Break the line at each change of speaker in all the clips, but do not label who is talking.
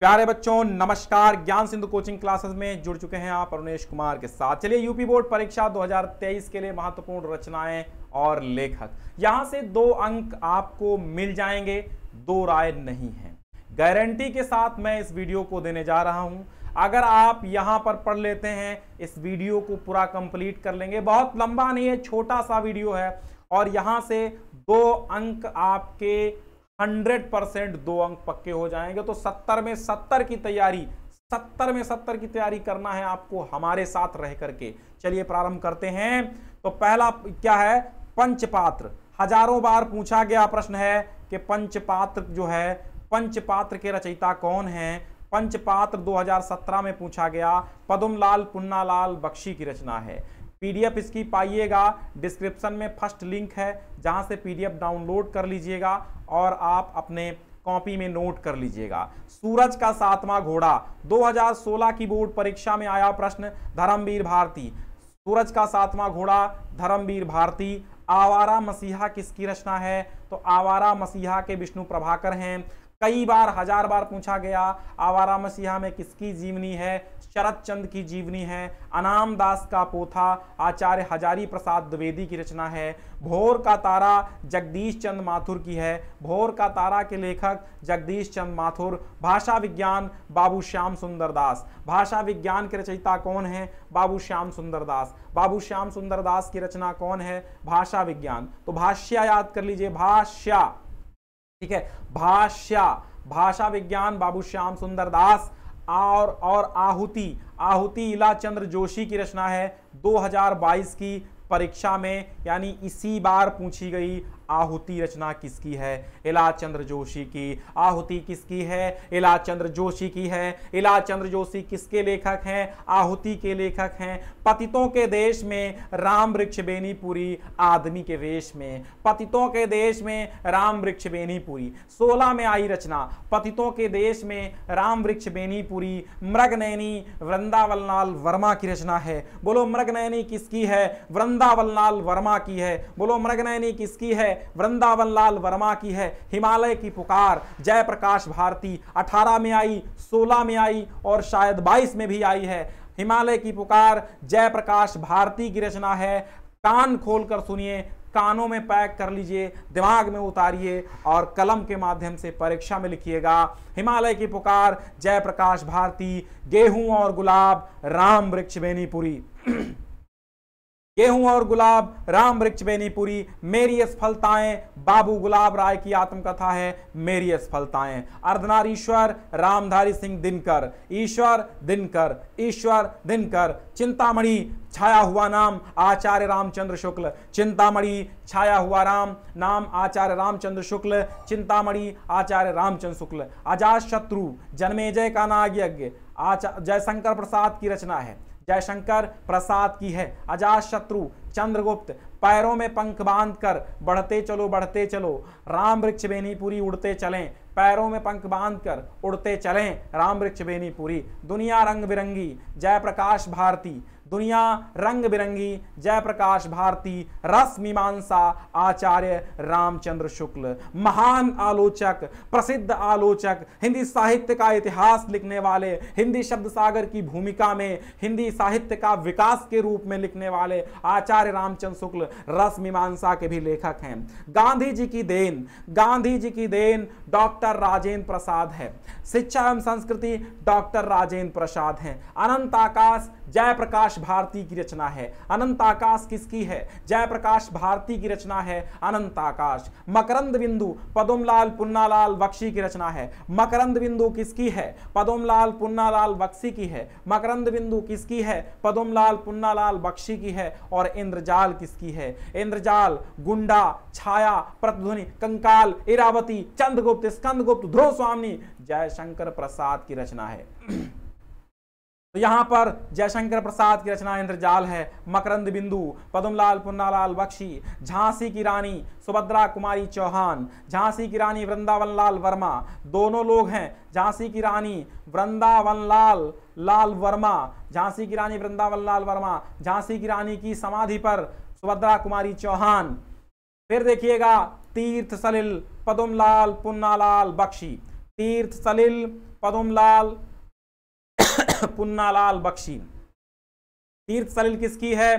प्यारे बच्चों नमस्कार ज्ञान सिंधु कोचिंग क्लासेस में जुड़ चुके हैं आप अरुणेश कुमार के साथ चलिए यूपी बोर्ड परीक्षा 2023 के लिए महत्वपूर्ण रचनाएं और लेखक यहां से दो अंक आपको मिल जाएंगे दो राय नहीं है गारंटी के साथ मैं इस वीडियो को देने जा रहा हूं अगर आप यहां पर पढ़ लेते हैं इस वीडियो को पूरा कंप्लीट कर लेंगे बहुत लंबा नहीं है छोटा सा वीडियो है और यहां से दो अंक आपके हंड्रेड परसेंट दो अंक पक्के हो जाएंगे तो सत्तर में सत्तर की तैयारी सत्तर में सत्तर की तैयारी करना है आपको हमारे साथ रह करके चलिए प्रारंभ करते हैं तो पहला क्या है पंचपात्र हजारों बार पूछा गया प्रश्न है कि पंचपात्र जो है पंचपात्र के रचयिता कौन है पंचपात्र 2017 में पूछा गया पदुमलाल पुन्नालाल बख्शी की रचना है पीडीएफ इसकी पाइएगा डिस्क्रिप्शन में फर्स्ट लिंक है जहां से पीडीएफ डाउनलोड कर लीजिएगा और आप अपने कॉपी में नोट कर लीजिएगा सूरज का सातवां घोड़ा 2016 की बोर्ड परीक्षा में आया प्रश्न धर्मवीर भारती सूरज का सातवां घोड़ा धर्मवीर भारती आवारा मसीहा किसकी रचना है तो आवारा मसीहा के विष्णु प्रभाकर हैं कई बार हजार बार पूछा गया आवारा मसीहा में किसकी जीवनी है शरद चंद की जीवनी है अनाम दास का पोथा आचार्य हजारी प्रसाद द्विवेदी की रचना है भोर का तारा जगदीश चंद माथुर की है भोर का तारा के लेखक जगदीश चंद माथुर भाषा विज्ञान बाबू श्याम सुंदर दास भाषा विज्ञान के रचयिता कौन है बाबू श्याम सुंदर दास बाबू श्याम सुंदर दास की रचना कौन है भाषा विज्ञान तो भाष्या याद कर लीजिए भाष्या ठीक है भाषा भाषा विज्ञान बाबू श्याम सुंदर दास और और आहुति आहुति इला चंद्र जोशी की रचना है 2022 की परीक्षा में यानी इसी बार पूछी गई आहुति रचना किसकी है इलाज चंद्र जोशी की आहुति किसकी है इलाज चंद्र जोशी की है इलाज चंद्र जोशी किसके लेखक हैं आहुति के लेखक हैं पतितों के देश में राम वृक्ष बेनीपुरी आदमी के वेश में पतितों के देश में राम वृक्ष बेनीपुरी सोलह में आई रचना पतितों के देश में राम वृक्ष बेनीपुरी मृगनैनी वृंदावललाल वर्मा की रचना है बोलो मृगनैनी किसकी है वृंदावललाल वर्मा की है बोलो मृगनैनी किसकी है वृंदावन लाल वर्मा की है हिमालय की पुकार जयप्रकाश भारती 18 में आई 16 में आई और शायद 22 में भी आई है हिमालय की पुकार जयप्रकाश भारती की रचना है कान खोलकर सुनिए कानों में पैक कर लीजिए दिमाग में उतारिए और कलम के माध्यम से परीक्षा में लिखिएगा हिमालय की पुकार जयप्रकाश भारती गेहूं और गुलाब राम वृक्ष बेनीपुरी गेहूं और गुलाब राम वृक्ष बेनीपुरी मेरी असफलताएं बाबू गुलाब राय की आत्मकथा है मेरी असफलताएं अर्धनारीश्वर रामधारी सिंह दिनकर ईश्वर दिनकर ईश्वर दिनकर चिंतामणि छाया हुआ नाम आचार्य रामचंद्र शुक्ल चिंतामणि छाया हुआ राम नाम आचार्य रामचंद्र शुक्ल चिंतामणि आचार्य रामचंद्र शुक्ल अजात शत्रु जन्मेजय का नाग यज्ञ आचार्य जयशंकर प्रसाद की रचना है जयशंकर प्रसाद की है अजात शत्रु चंद्रगुप्त पैरों में पंख बांध कर बढ़ते चलो बढ़ते चलो राम वृक्ष बेनीपुरी उड़ते चलें पैरों में पंख बांध कर उड़ते चलें राम वृक्ष बेनीपुरी दुनिया रंग बिरंगी जयप्रकाश भारती दुनिया रंग बिरंगी जयप्रकाश भारती रस मीमांसा आचार्य रामचंद्र शुक्ल महान आलोचक प्रसिद्ध आलोचक हिंदी साहित्य का इतिहास लिखने वाले हिंदी शब्द सागर की भूमिका में हिंदी साहित्य का विकास के रूप में लिखने वाले आचार्य रामचंद्र शुक्ल रस मीमांसा के भी लेखक हैं गांधी जी की देन गांधी जी की देन डॉक्टर राजेंद्र प्रसाद है शिक्षा एवं संस्कृति डॉक्टर राजेंद्र प्रसाद हैं अनंत आकाश जयप्रकाश प्रकाश भारती की रचना है अनंत आकाश किसकी है जयप्रकाश भारती की रचना है अनंत आकाश मकरंद बिंदु पदोमलाल पुन्नालाल बख्शी की रचना है मकरंद बिंदु किसकी है पदोमलाल पुन्नालाल बख्शी की है मकरंद बिंदु किसकी है पदोमलाल पुन्नालाल बख्शी की है और इंद्रजाल किसकी है इंद्रजाल गुंडा छाया प्रतिध्वनि कंकाल इरावती चंद्रगुप्त स्कंदगुप्त ध्रुव स्वामी जयशंकर प्रसाद की रचना है तो यहाँ पर जयशंकर प्रसाद की रचना इंद्रजाल है मकरंद बिंदु पदमलाल पुन्नालाल बख्शी झांसी की रानी सुभद्रा कुमारी चौहान झांसी की रानी वृंदावन लाल वर्मा दोनों लोग हैं झांसी की रानी वृंदावन लाल लाल वर्मा झांसी की रानी वृंदावन लाल वर्मा झांसी की रानी की समाधि पर सुभद्रा कुमारी चौहान फिर देखिएगा तीर्थ सलिल पदमलाल पुन्नालाल बख्शी तीर्थ सलिल पदमलाल पुन्नालाल बख्शी तीर्थ सलिल किसकी है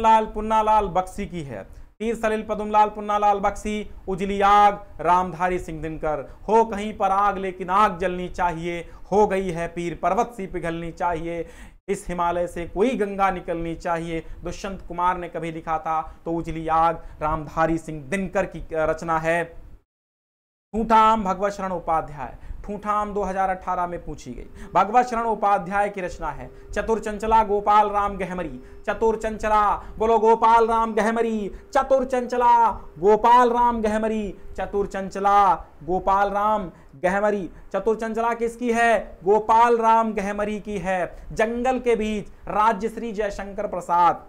लाल पुन्नालाल बख्शी की है तीर्थ सलिल पदमलाल पुन्नालाल बख्शी उजली आग रामधारी सिंह दिनकर हो कहीं पर आग लेकिन आग जलनी चाहिए हो गई है पीर पर्वत सी पिघलनी चाहिए इस हिमालय से कोई गंगा निकलनी चाहिए दुष्यंत कुमार ने कभी लिखा था तो उजली आग रामधारी सिंह दिनकर की रचना है ठूठाम भगवत शरण उपाध्याय ठूठाम 2018 में पूछी गई भगवत शरण उपाध्याय की रचना है चतुर चंचला गोपाल राम गहमरी चतुर चंचला बोलो गोपाल राम गहमरी चतुर चंचला गोपाल राम गहमरी चतुर चंचला गोपाल राम गहमरी चतुर चंचला किसकी है गोपाल राम गहमरी की है जंगल के बीच राज्य श्री जयशंकर प्रसाद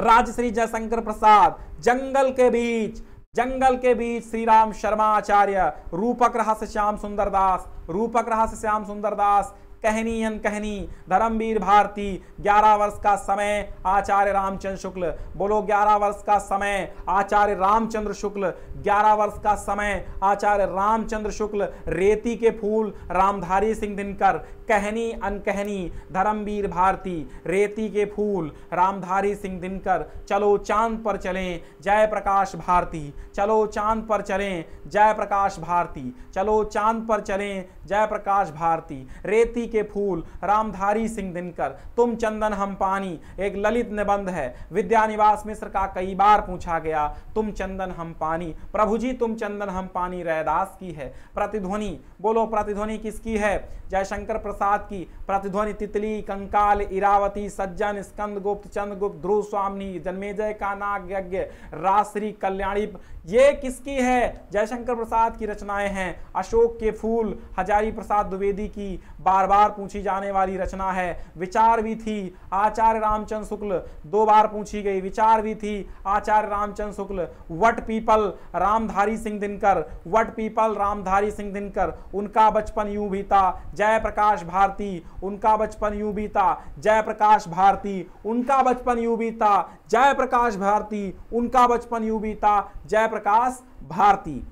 राज्य श्री जयशंकर प्रसाद जंगल के बीच जंगल के बीच श्री राम शर्मा आचार्य रूपक रहस्य श्याम सुंदर दास रूपक रहस्य श्याम सुंदर दास कहनी अन कहनी धर्मवीर भारती 11 वर्ष का समय आचार्य रामचंद्र शुक्ल बोलो 11 वर्ष का समय आचार्य रामचंद्र शुक्ल 11 वर्ष का समय आचार्य रामचंद्र शुक्ल रेती के फूल रामधारी सिंह दिनकर कहनी अनकहनी धर्मवीर भारती रेती के फूल रामधारी सिंह दिनकर चलो चांद पर चलें जय प्रकाश भारती चलो चांद पर चलें जय प्रकाश भारती चलो चांद पर चलें जयप्रकाश भारती रेती के फूल रामधारी सिंह दिनकर तुम चंदन हम पानी एक ललित निबंध है विद्यानिवास मिश्र का कई बार पूछा गया तुम चंदन हम पानी प्रभु जी तुम चंदन हम पानी रैदास की है प्रतिध्वनि बोलो प्रतिध्वनि किसकी है जयशंकर प्रसाद की प्रतिध्वनि तितली कंकाल इरावती सज्जन स्कंद गुप्त चंद्रगुप्त ध्रुव स्वामी जन्मेजय का नाग यज्ञ राश्री कल्याणी ये किसकी है जयशंकर प्रसाद की रचनाएं हैं अशोक के फूल हजार ब्रह्मचारी प्रसाद द्विवेदी की बार बार पूछी जाने वाली रचना है विचार भी थी आचार्य रामचंद्र शुक्ल दो बार पूछी गई विचार भी थी आचार्य रामचंद्र शुक्ल वट पीपल रामधारी सिंह दिनकर वट पीपल रामधारी सिंह दिनकर उनका बचपन यूं बीता जयप्रकाश भारती उनका बचपन यूं बीता जयप्रकाश भारती उनका बचपन यूं बीता जयप्रकाश भारती उनका बचपन यूं बीता जयप्रकाश भारती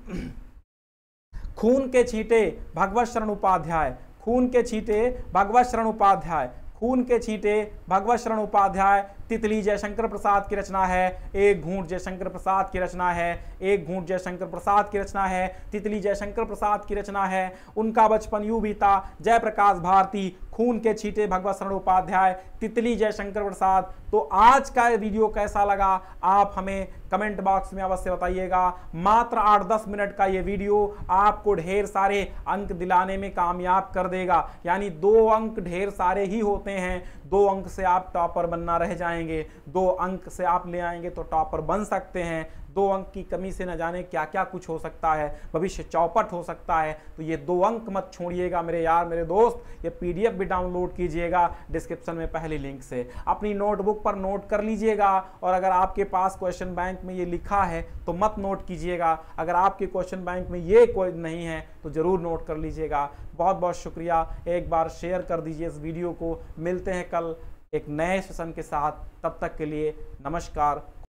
खून के छींटे भगवत शरण उपाध्याय खून के छींटे भगवत शरण उपाध्याय खून के छींटे भगवत शरण उपाध्याय तितली जयशंकर प्रसाद की रचना है एक घूंट जयशंकर प्रसाद की रचना है एक घूंट जयशंकर प्रसाद की रचना है तितली जयशंकर प्रसाद की रचना है उनका बचपन यू बीता जयप्रकाश भारती खून के छीटे भगवत शरण उपाध्याय तितली जयशंकर प्रसाद तो आज का वीडियो कैसा लगा आप हमें कमेंट बॉक्स में अवश्य बताइएगा मात्र आठ दस मिनट का ये वीडियो आपको ढेर सारे अंक दिलाने में कामयाब कर देगा यानी दो अंक ढेर सारे ही होते हैं दो अंक से आप टॉपर बनना रह जाएंगे दो अंक से आप ले आएंगे तो टॉपर बन सकते हैं दो अंक की कमी से न जाने क्या क्या कुछ हो सकता है भविष्य चौपट हो सकता है तो ये दो अंक मत छोड़िएगा मेरे यार मेरे दोस्त ये पीडीएफ भी डाउनलोड कीजिएगा डिस्क्रिप्शन में पहली लिंक से अपनी नोटबुक पर नोट कर लीजिएगा और अगर आपके पास क्वेश्चन बैंक में ये लिखा है तो मत नोट कीजिएगा अगर आपके क्वेश्चन बैंक में ये कोई नहीं है तो ज़रूर नोट कर लीजिएगा बहुत बहुत शुक्रिया एक बार शेयर कर दीजिए इस वीडियो को मिलते हैं कल एक नए सेशन के साथ तब तक के लिए नमस्कार